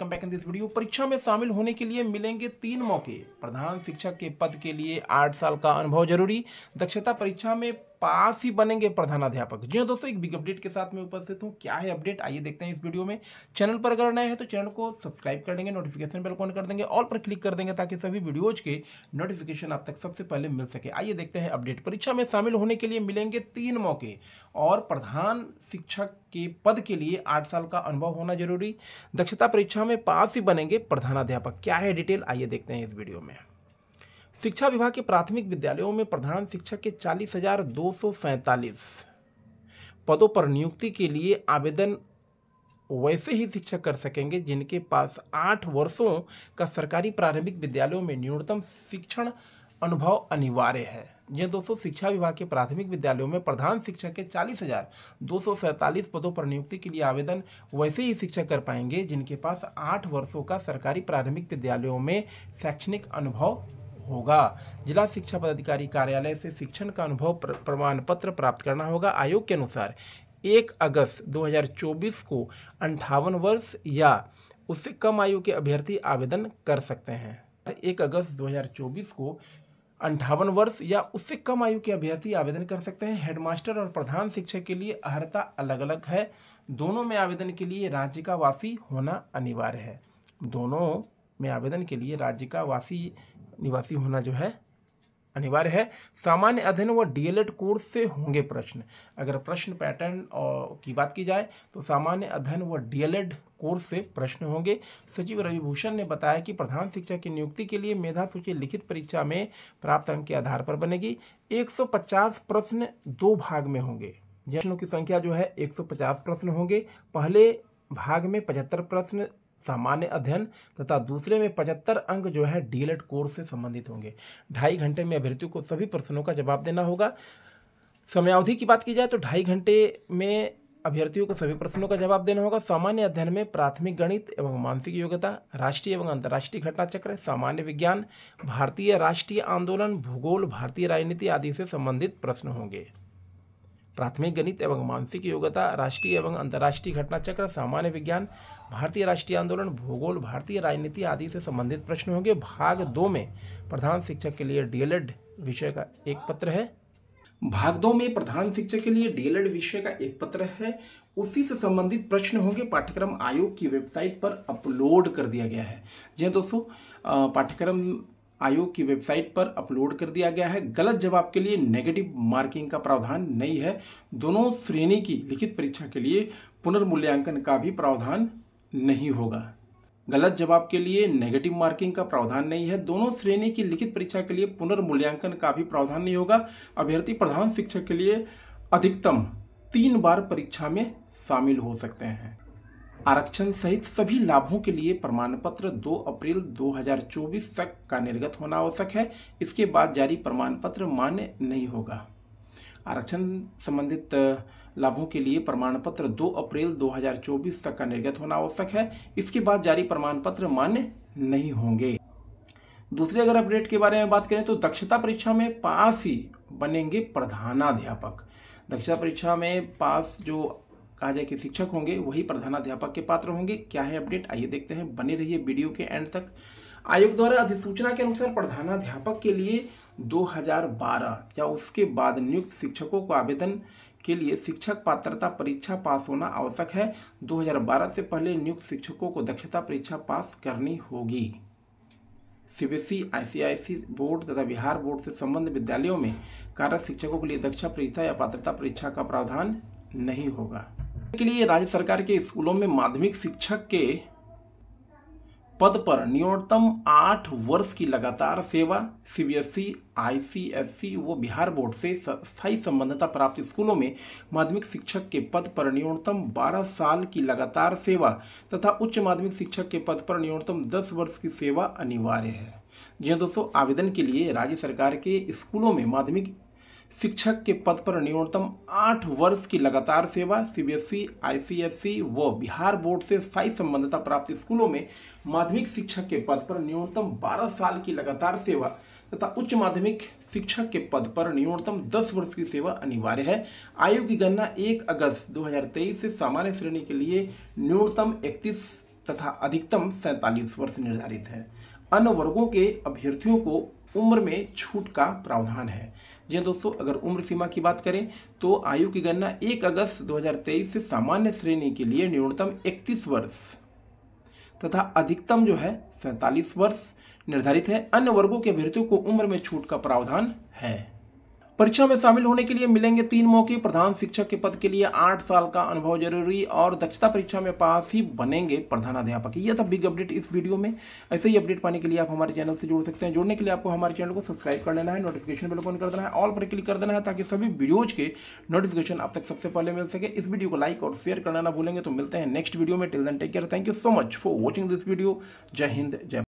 welcome back in this video परीक्षा में शामिल होने के लिए मिलेंगे तीन मौके प्रधान शिक्षक के पद के लिए आठ साल का अनुभव जरूरी दक्षता परीक्षा में पास ही बनेंगे प्रधानाध्यापक जी हाँ दोस्तों एक बिग अपडेट के साथ मैं उपस्थित हूँ क्या है अपडेट आइए देखते हैं इस वीडियो में चैनल पर अगर नए हैं तो चैनल को सब्सक्राइब कर देंगे नोटिफिकेशन बेल ऑन कर देंगे ऑल पर क्लिक कर देंगे ताकि सभी वीडियोज के नोटिफिकेशन आप तक सबसे पहले मिल सके आइए देखते हैं अपडेट परीक्षा में शामिल होने के लिए मिलेंगे तीन मौके और प्रधान शिक्षक के पद के लिए आठ साल का अनुभव होना जरूरी दक्षता परीक्षा में पास ही बनेंगे प्रधानाध्यापक क्या है डिटेल आइए देखते हैं इस वीडियो में शिक्षा विभाग के प्राथमिक विद्यालयों में प्रधान शिक्षक के चालीस हजार दो सौ सैंतालीस पदों पर नियुक्ति के लिए आवेदन वैसे ही शिक्षक कर सकेंगे जिनके पास आठ वर्षों का सरकारी प्रारंभिक विद्यालयों में न्यूनतम शिक्षण अनुभव अनिवार्य है यह हाँ दोस्तों शिक्षा विभाग के प्राथमिक विद्यालयों में प्रधान शिक्षक के चालीस हजार दो सौ सैंतालीस पदों पर नियुक्ति के लिए आवेदन वैसे ही शिक्षक कर पाएंगे जिनके पास आठ वर्षों का सरकारी प्रारंभिक विद्यालयों में शैक्षणिक अनुभव होगा जिला शिक्षा पदाधिकारी कार्यालय से शिक्षण का अनुभव प्रमाण पत्र प्राप्त करना होगा आयोग के अनुसार एक अगस्त 2024 को अंठावन वर्ष या उससे कम आयु के अभ्यर्थी आवेदन कर सकते हैं एक अगस्त 2024 को अंठावन वर्ष या उससे कम आयु के अभ्यर्थी आवेदन कर सकते हैं हेडमास्टर और प्रधान शिक्षक के लिए अर्हता अलग अलग है दोनों में आवेदन के लिए राज्य का वासी होना अनिवार्य है दोनों में आवेदन के लिए राज्य का वासी निवासी होना जो है अनिवार्य है सामान्य अध्ययन व डीएलएड कोर्स से होंगे प्रश्न अगर प्रश्न पैटर्न की बात की जाए तो सामान्य अध्ययन व डीएलएड कोर्स से प्रश्न होंगे सचिव रविभूषण ने बताया कि प्रधान शिक्षक की नियुक्ति के लिए मेधा सूची लिखित परीक्षा में प्राप्त अंक के आधार पर बनेगी 150 प्रश्न दो भाग में होंगे प्रश्नों की संख्या जो है एक प्रश्न होंगे पहले भाग में पचहत्तर प्रश्न सामान्य अध्ययन तथा दूसरे में पचहत्तर अंक जो है डीएलएड कोर्स से संबंधित होंगे ढाई घंटे में अभ्यर्थियों को सभी प्रश्नों का जवाब देना होगा समयावधि की बात की जाए तो ढाई घंटे में अभ्यर्थियों को सभी प्रश्नों का जवाब देना होगा सामान्य अध्ययन में प्राथमिक गणित एवं मानसिक योग्यता राष्ट्रीय एवं अंतर्राष्ट्रीय घटना चक्र सामान्य विज्ञान भारतीय राष्ट्रीय आंदोलन भूगोल भारतीय राजनीति आदि से संबंधित प्रश्न होंगे प्राथमिक गणित एवं मानसिक योग्यता राष्ट्रीय एवं अंतर्राष्ट्रीय घटना चक्र सामान्य विज्ञान भारतीय राष्ट्रीय आंदोलन भूगोल भारतीय राजनीति आदि से संबंधित प्रश्न होंगे भाग दो में प्रधान शिक्षक के लिए डीएलएड विषय का एक पत्र है भाग दो में प्रधान शिक्षक के लिए डीएलएड विषय का एक पत्र है उसी से संबंधित प्रश्न होंगे पाठ्यक्रम आयोग की वेबसाइट पर अपलोड कर दिया गया है जी हाँ दोस्तों पाठ्यक्रम आयोग की वेबसाइट पर अपलोड कर दिया गया है गलत जवाब के लिए नेगेटिव मार्किंग का प्रावधान नहीं है दोनों श्रेणी की लिखित परीक्षा के लिए पुनर्मूल्यांकन का भी प्रावधान नहीं होगा गलत जवाब के लिए नेगेटिव मार्किंग का प्रावधान नहीं है दोनों श्रेणी की लिखित परीक्षा के लिए पुनर्मूल्यांकन का भी प्रावधान नहीं होगा अभ्यर्थी प्रधान शिक्षक के लिए अधिकतम तीन बार परीक्षा में शामिल हो सकते हैं आरक्षण सहित सभी लाभों के लिए प्रमाण पत्र 2 अप्रैल 2024 तक का निर्गत होना आवश्यक है इसके बाद जारी प्रमाण पत्र मान्य नहीं होगा आरक्षण संबंधित लाभों के लिए प्रमाण पत्र 2 अप्रैल 2024 तक का निर्गत होना आवश्यक है इसके बाद जारी प्रमाण पत्र मान्य नहीं होंगे दूसरे अगर अपडेट के बारे में बात करें तो दक्षता परीक्षा में पास ही बनेंगे प्रधानाध्यापक दक्षता परीक्षा में पास जो कहा जाए कि शिक्षक होंगे वही प्रधानाध्यापक के पात्र होंगे क्या है अपडेट आइए देखते हैं बने रहिए वीडियो के एंड तक आयोग द्वारा अधिसूचना के अनुसार प्रधानाध्यापक के लिए 2012 या उसके बाद नियुक्त शिक्षकों को आवेदन के लिए शिक्षक पात्रता परीक्षा पास होना आवश्यक है 2012 से पहले नियुक्त शिक्षकों को दक्षता परीक्षा पास करनी होगी सीबीएसई आईसीआईसी बोर्ड तथा बिहार बोर्ड से संबंधित विद्यालयों में कार्य शिक्षकों के लिए दक्षता परीक्षा या पात्रता परीक्षा का प्रावधान नहीं होगा के लिए राज्य सरकार के स्कूलों में माध्यमिक शिक्षक के पद पर न्यूनतम आठ वर्ष की लगातार सेवा सीबीएसई, आईसीएससी व बिहार बोर्ड से स्थायी संबंधता प्राप्त स्कूलों में माध्यमिक शिक्षक के पद पर न्यूनतम बारह साल की लगातार सेवा तथा उच्च माध्यमिक शिक्षक के पद पर न्यूनतम दस वर्ष की सेवा अनिवार्य है जी हाँ दोस्तों आवेदन के लिए राज्य सरकार के स्कूलों में माध्यमिक शिक्षक के पद पर न्यूनतम आठ वर्ष की लगातार सेवा सीबीएसई, आईसीएसई व बिहार बोर्ड से स्थायी संबंधता प्राप्त स्कूलों में माध्यमिक शिक्षक के पद पर न्यूनतम बारह साल की लगातार सेवा तथा उच्च माध्यमिक शिक्षक के पद पर न्यूनतम दस वर्ष की सेवा अनिवार्य है आयोग की गणना एक अगस्त 2023 से सामान्य श्रेणी के लिए न्यूनतम इकतीस तथा अधिकतम सैंतालीस वर्ष निर्धारित है अन्य वर्गों के अभ्यर्थियों को उम्र में छूट का प्रावधान है जी हाँ दोस्तों अगर उम्र सीमा की बात करें तो आयु की गणना 1 अगस्त 2023 से सामान्य श्रेणी के लिए न्यूनतम 31 वर्ष तथा अधिकतम जो है सैंतालीस वर्ष निर्धारित है अन्य वर्गों के अभ्यर्थियों को उम्र में छूट का प्रावधान है परीक्षा में शामिल होने के लिए मिलेंगे तीन मौके प्रधान शिक्षक के पद के लिए आठ साल का अनुभव जरूरी और दक्षता परीक्षा में पास ही बनेंगे प्रधानाध्यापक यह था बिग अपडेट इस वीडियो में ऐसे ही अपडेट पाने के लिए आप हमारे चैनल से जुड़ सकते हैं जुड़ने के लिए आपको हमारे चैनल को सब्सक्राइब कर लेना है नोटिफिकेशन बिल ऑन कर देना है ऑल पर क्लिक कर देना है ताकि सभी वीडियोज के नोटिफिकेशन आप तक सबसे पहले मिल सके इस वीडियो को लाइक और शेयर करना ना भूलेंगे तो मिलते हैं नेक्स्ट वीडियो में till then take care thank you so much for watching this video जय हिंद जय